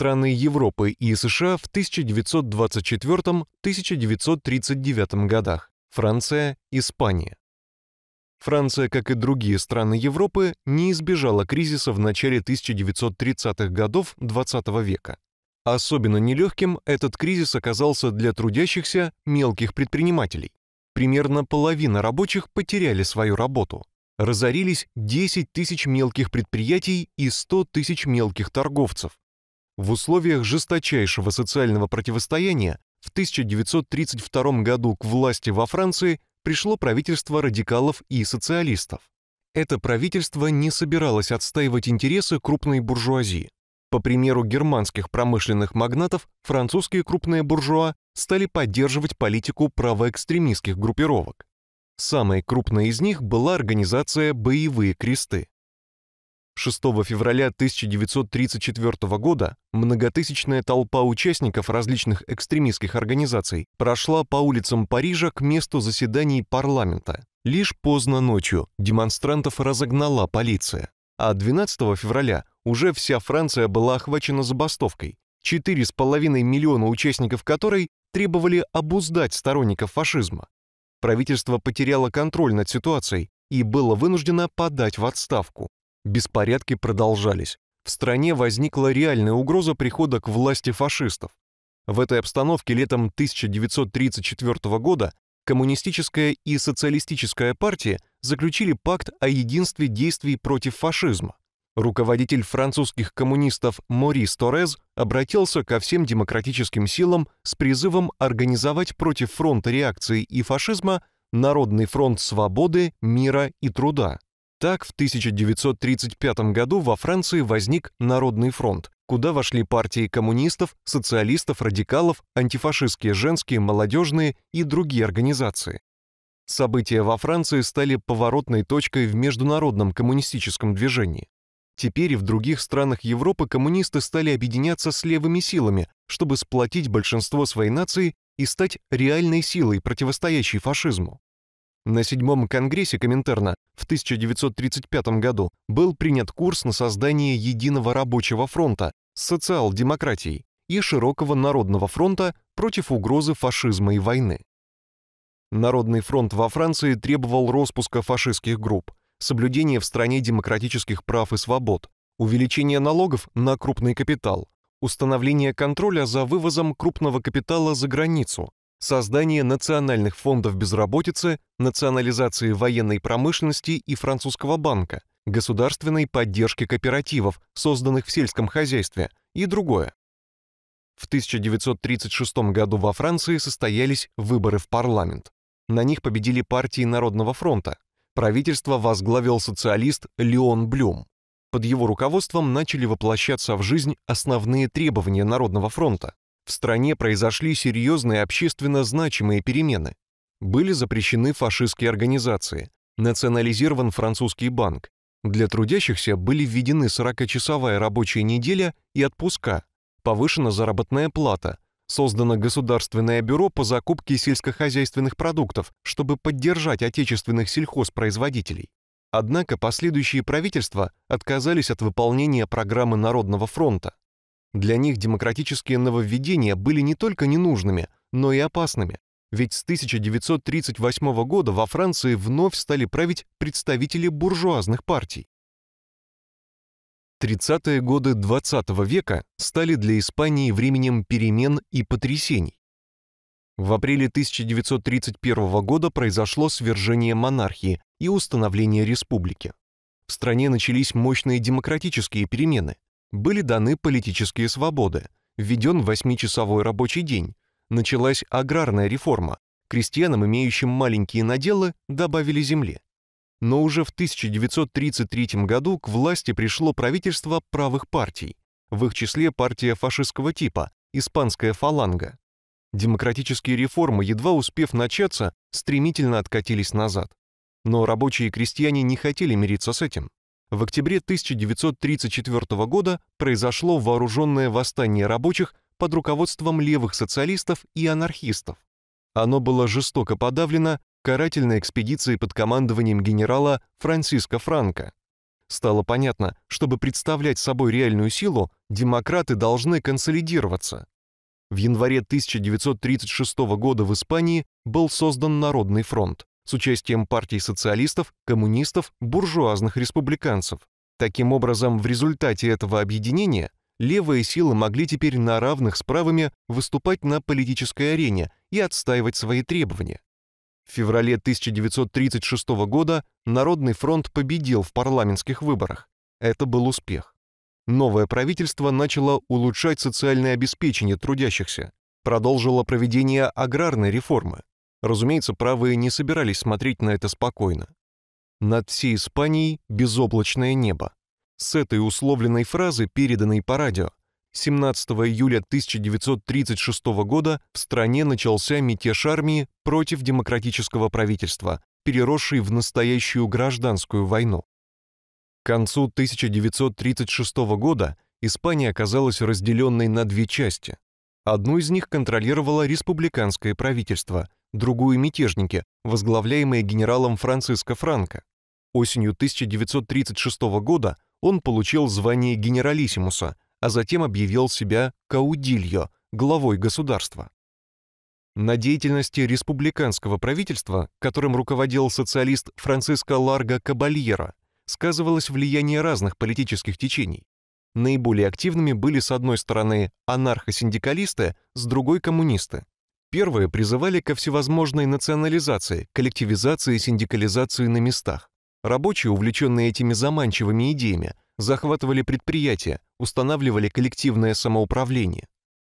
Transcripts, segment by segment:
страны Европы и США в 1924-1939 годах, Франция, Испания. Франция, как и другие страны Европы, не избежала кризиса в начале 1930-х годов XX -го века. Особенно нелегким этот кризис оказался для трудящихся мелких предпринимателей. Примерно половина рабочих потеряли свою работу. Разорились 10 тысяч мелких предприятий и 100 тысяч мелких торговцев. В условиях жесточайшего социального противостояния в 1932 году к власти во Франции пришло правительство радикалов и социалистов. Это правительство не собиралось отстаивать интересы крупной буржуазии. По примеру германских промышленных магнатов, французские крупные буржуа стали поддерживать политику правоэкстремистских группировок. Самой крупной из них была организация «Боевые кресты». 6 февраля 1934 года многотысячная толпа участников различных экстремистских организаций прошла по улицам Парижа к месту заседаний парламента. Лишь поздно ночью демонстрантов разогнала полиция. А 12 февраля уже вся Франция была охвачена забастовкой, 4,5 миллиона участников которой требовали обуздать сторонников фашизма. Правительство потеряло контроль над ситуацией и было вынуждено подать в отставку. Беспорядки продолжались. В стране возникла реальная угроза прихода к власти фашистов. В этой обстановке летом 1934 года Коммунистическая и Социалистическая партии заключили пакт о единстве действий против фашизма. Руководитель французских коммунистов Морис Торез обратился ко всем демократическим силам с призывом организовать против фронта реакции и фашизма Народный фронт свободы, мира и труда. Так, в 1935 году во Франции возник Народный фронт, куда вошли партии коммунистов, социалистов, радикалов, антифашистские женские, молодежные и другие организации. События во Франции стали поворотной точкой в международном коммунистическом движении. Теперь в других странах Европы коммунисты стали объединяться с левыми силами, чтобы сплотить большинство своей нации и стать реальной силой, противостоящей фашизму. На седьмом конгрессе Коминтерна в 1935 году был принят курс на создание единого рабочего фронта с социал-демократией и широкого народного фронта против угрозы фашизма и войны. Народный фронт во Франции требовал распуска фашистских групп, соблюдения в стране демократических прав и свобод, увеличения налогов на крупный капитал, установления контроля за вывозом крупного капитала за границу, создание национальных фондов безработицы, национализации военной промышленности и французского банка, государственной поддержки кооперативов, созданных в сельском хозяйстве, и другое. В 1936 году во Франции состоялись выборы в парламент. На них победили партии Народного фронта. Правительство возглавил социалист Леон Блюм. Под его руководством начали воплощаться в жизнь основные требования Народного фронта. В стране произошли серьезные общественно значимые перемены. Были запрещены фашистские организации, национализирован французский банк. Для трудящихся были введены 40-часовая рабочая неделя и отпуска, повышена заработная плата, создано Государственное бюро по закупке сельскохозяйственных продуктов, чтобы поддержать отечественных сельхозпроизводителей. Однако последующие правительства отказались от выполнения программы Народного фронта. Для них демократические нововведения были не только ненужными, но и опасными. Ведь с 1938 года во Франции вновь стали править представители буржуазных партий. 30-е годы XX -го века стали для Испании временем перемен и потрясений. В апреле 1931 года произошло свержение монархии и установление республики. В стране начались мощные демократические перемены – были даны политические свободы, введен восьмичасовой рабочий день, началась аграрная реформа, крестьянам, имеющим маленькие наделы, добавили земли. Но уже в 1933 году к власти пришло правительство правых партий, в их числе партия фашистского типа, испанская фаланга. Демократические реформы, едва успев начаться, стремительно откатились назад. Но рабочие и крестьяне не хотели мириться с этим в октябре 1934 года произошло вооруженное восстание рабочих под руководством левых социалистов и анархистов. Оно было жестоко подавлено карательной экспедицией под командованием генерала Франциско Франко. Стало понятно, чтобы представлять собой реальную силу, демократы должны консолидироваться. В январе 1936 года в Испании был создан Народный фронт с участием партий социалистов, коммунистов, буржуазных республиканцев. Таким образом, в результате этого объединения левые силы могли теперь на равных с правыми выступать на политической арене и отстаивать свои требования. В феврале 1936 года Народный фронт победил в парламентских выборах. Это был успех. Новое правительство начало улучшать социальное обеспечение трудящихся, продолжило проведение аграрной реформы, Разумеется, правые не собирались смотреть на это спокойно. Над всей Испанией безоблачное небо. С этой условленной фразы, переданной по радио, 17 июля 1936 года в стране начался мятеж армии против демократического правительства, переросший в настоящую гражданскую войну. К концу 1936 года Испания оказалась разделенной на две части. Одну из них контролировало республиканское правительство – другую мятежники, возглавляемые генералом Франциско Франко. Осенью 1936 года он получил звание генералиссимуса, а затем объявил себя каудильо, главой государства. На деятельности республиканского правительства, которым руководил социалист Франциско Ларго Кабальера, сказывалось влияние разных политических течений. Наиболее активными были с одной стороны анархосиндикалисты, с другой – коммунисты. Первые призывали ко всевозможной национализации, коллективизации и синдикализации на местах. Рабочие, увлеченные этими заманчивыми идеями, захватывали предприятия, устанавливали коллективное самоуправление.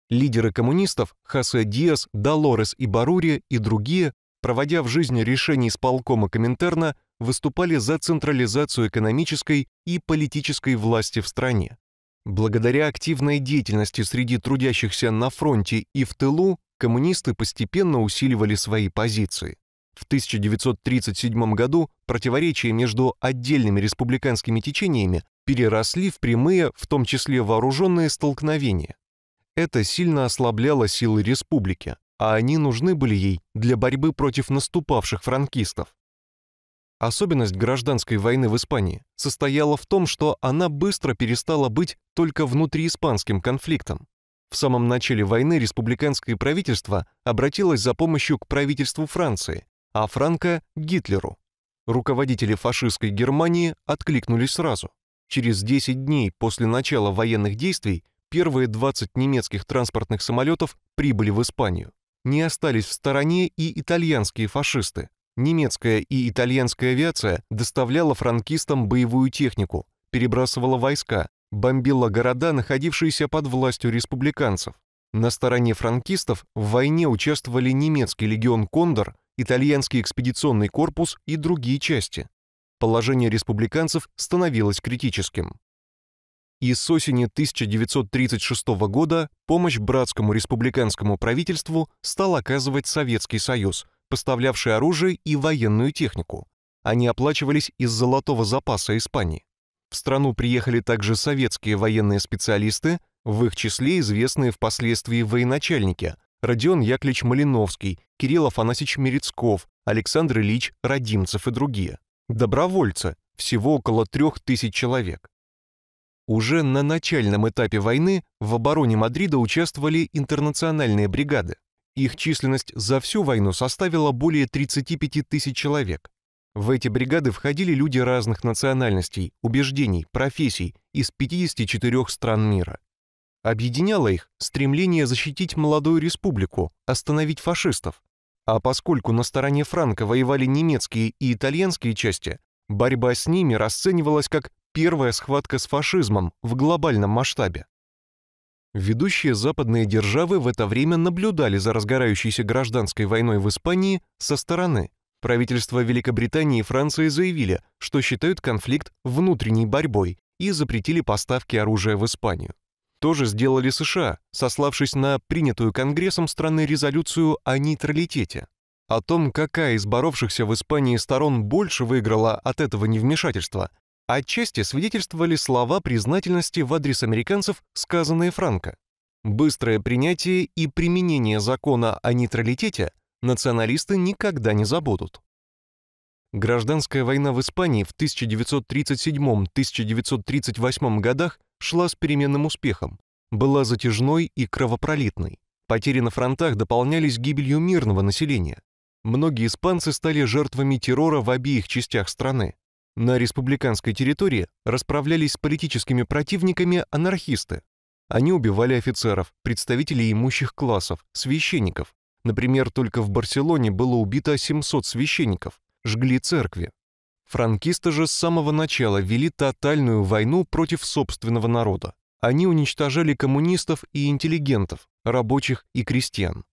Лидеры коммунистов Хасе Диас, Долорес и Барури и другие, проводя в жизни решений с полкома Коминтерна, выступали за централизацию экономической и политической власти в стране. Благодаря активной деятельности среди трудящихся на фронте и в тылу, коммунисты постепенно усиливали свои позиции. В 1937 году противоречия между отдельными республиканскими течениями переросли в прямые, в том числе вооруженные столкновения. Это сильно ослабляло силы республики, а они нужны были ей для борьбы против наступавших франкистов. Особенность гражданской войны в Испании состояла в том, что она быстро перестала быть только внутрииспанским конфликтом. В самом начале войны республиканское правительство обратилось за помощью к правительству Франции, а Франко – Гитлеру. Руководители фашистской Германии откликнулись сразу. Через 10 дней после начала военных действий первые 20 немецких транспортных самолетов прибыли в Испанию. Не остались в стороне и итальянские фашисты. Немецкая и итальянская авиация доставляла франкистам боевую технику, перебрасывала войска, бомбила города, находившиеся под властью республиканцев. На стороне франкистов в войне участвовали немецкий легион «Кондор», итальянский экспедиционный корпус и другие части. Положение республиканцев становилось критическим. И с осени 1936 года помощь братскому республиканскому правительству стал оказывать Советский Союз, поставлявший оружие и военную технику. Они оплачивались из золотого запаса Испании. В страну приехали также советские военные специалисты, в их числе известные впоследствии военачальники Родион Яклич Малиновский, Кирилл Афанасьевич Мерецков, Александр Ильич Радимцев и другие. Добровольцы, всего около трех тысяч человек. Уже на начальном этапе войны в обороне Мадрида участвовали интернациональные бригады. Их численность за всю войну составила более 35 тысяч человек. В эти бригады входили люди разных национальностей, убеждений, профессий из 54 стран мира. Объединяло их стремление защитить молодую республику, остановить фашистов. А поскольку на стороне Франка воевали немецкие и итальянские части, борьба с ними расценивалась как первая схватка с фашизмом в глобальном масштабе. Ведущие западные державы в это время наблюдали за разгорающейся гражданской войной в Испании со стороны – Правительства Великобритании и Франции заявили, что считают конфликт внутренней борьбой и запретили поставки оружия в Испанию. То же сделали США, сославшись на принятую Конгрессом страны резолюцию о нейтралитете. О том, какая из боровшихся в Испании сторон больше выиграла от этого невмешательства, отчасти свидетельствовали слова признательности в адрес американцев, сказанные Франко. Быстрое принятие и применение закона о нейтралитете – националисты никогда не забудут. Гражданская война в Испании в 1937-1938 годах шла с переменным успехом, была затяжной и кровопролитной. Потери на фронтах дополнялись гибелью мирного населения. Многие испанцы стали жертвами террора в обеих частях страны. На республиканской территории расправлялись с политическими противниками анархисты. Они убивали офицеров, представителей имущих классов, священников, Например, только в Барселоне было убито 700 священников, жгли церкви. Франкисты же с самого начала вели тотальную войну против собственного народа. Они уничтожали коммунистов и интеллигентов, рабочих и крестьян.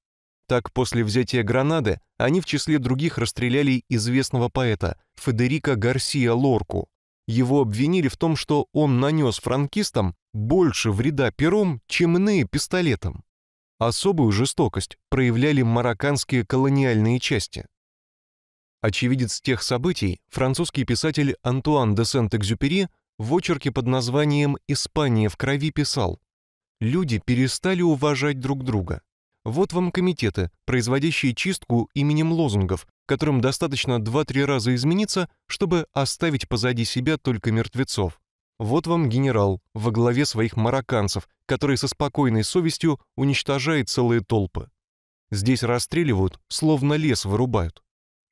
Так, после взятия Гранады они в числе других расстреляли известного поэта Федерика Гарсия Лорку. Его обвинили в том, что он нанес франкистам больше вреда пером, чем иные пистолетом. Особую жестокость проявляли марокканские колониальные части. Очевидец тех событий, французский писатель Антуан де Сент-Экзюпери в очерке под названием «Испания в крови» писал «Люди перестали уважать друг друга. Вот вам комитеты, производящие чистку именем лозунгов, которым достаточно 2-3 раза измениться, чтобы оставить позади себя только мертвецов. Вот вам генерал во главе своих марокканцев, который со спокойной совестью уничтожает целые толпы. Здесь расстреливают, словно лес вырубают.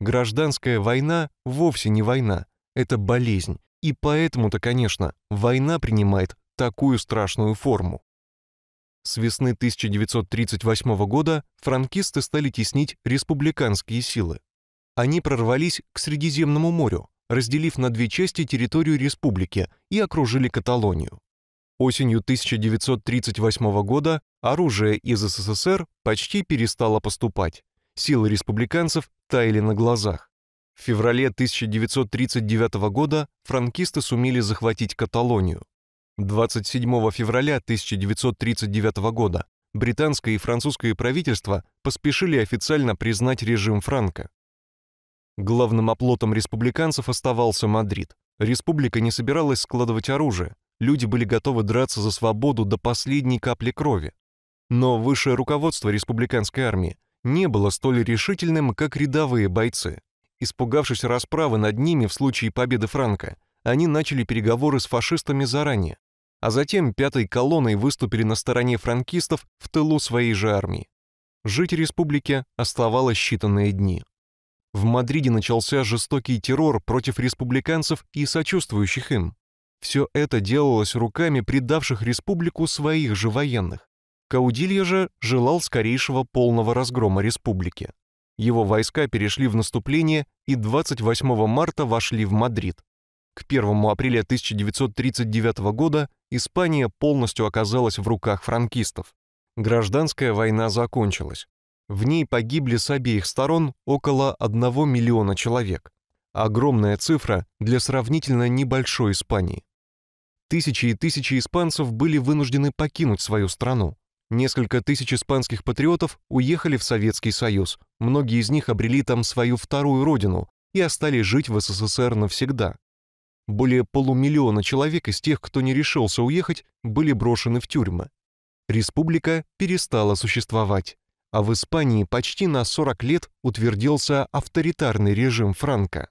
Гражданская война вовсе не война, это болезнь, и поэтому-то, конечно, война принимает такую страшную форму. С весны 1938 года франкисты стали теснить республиканские силы. Они прорвались к Средиземному морю, разделив на две части территорию республики и окружили Каталонию. Осенью 1938 года оружие из СССР почти перестало поступать. Силы республиканцев таяли на глазах. В феврале 1939 года франкисты сумели захватить Каталонию. 27 февраля 1939 года британское и французское правительства поспешили официально признать режим Франка. Главным оплотом республиканцев оставался Мадрид. Республика не собиралась складывать оружие, люди были готовы драться за свободу до последней капли крови. Но высшее руководство республиканской армии не было столь решительным, как рядовые бойцы. Испугавшись расправы над ними в случае победы Франка, они начали переговоры с фашистами заранее, а затем пятой колонной выступили на стороне франкистов в тылу своей же армии. Жить республике оставалось считанные дни. В Мадриде начался жестокий террор против республиканцев и сочувствующих им. Все это делалось руками предавших республику своих же военных. Каудилья же желал скорейшего полного разгрома республики. Его войска перешли в наступление и 28 марта вошли в Мадрид. К 1 апреля 1939 года Испания полностью оказалась в руках франкистов. Гражданская война закончилась. В ней погибли с обеих сторон около 1 миллиона человек. Огромная цифра для сравнительно небольшой Испании. Тысячи и тысячи испанцев были вынуждены покинуть свою страну. Несколько тысяч испанских патриотов уехали в Советский Союз, многие из них обрели там свою вторую родину и остались жить в СССР навсегда. Более полумиллиона человек из тех, кто не решился уехать, были брошены в тюрьмы. Республика перестала существовать а в Испании почти на 40 лет утвердился авторитарный режим Франка.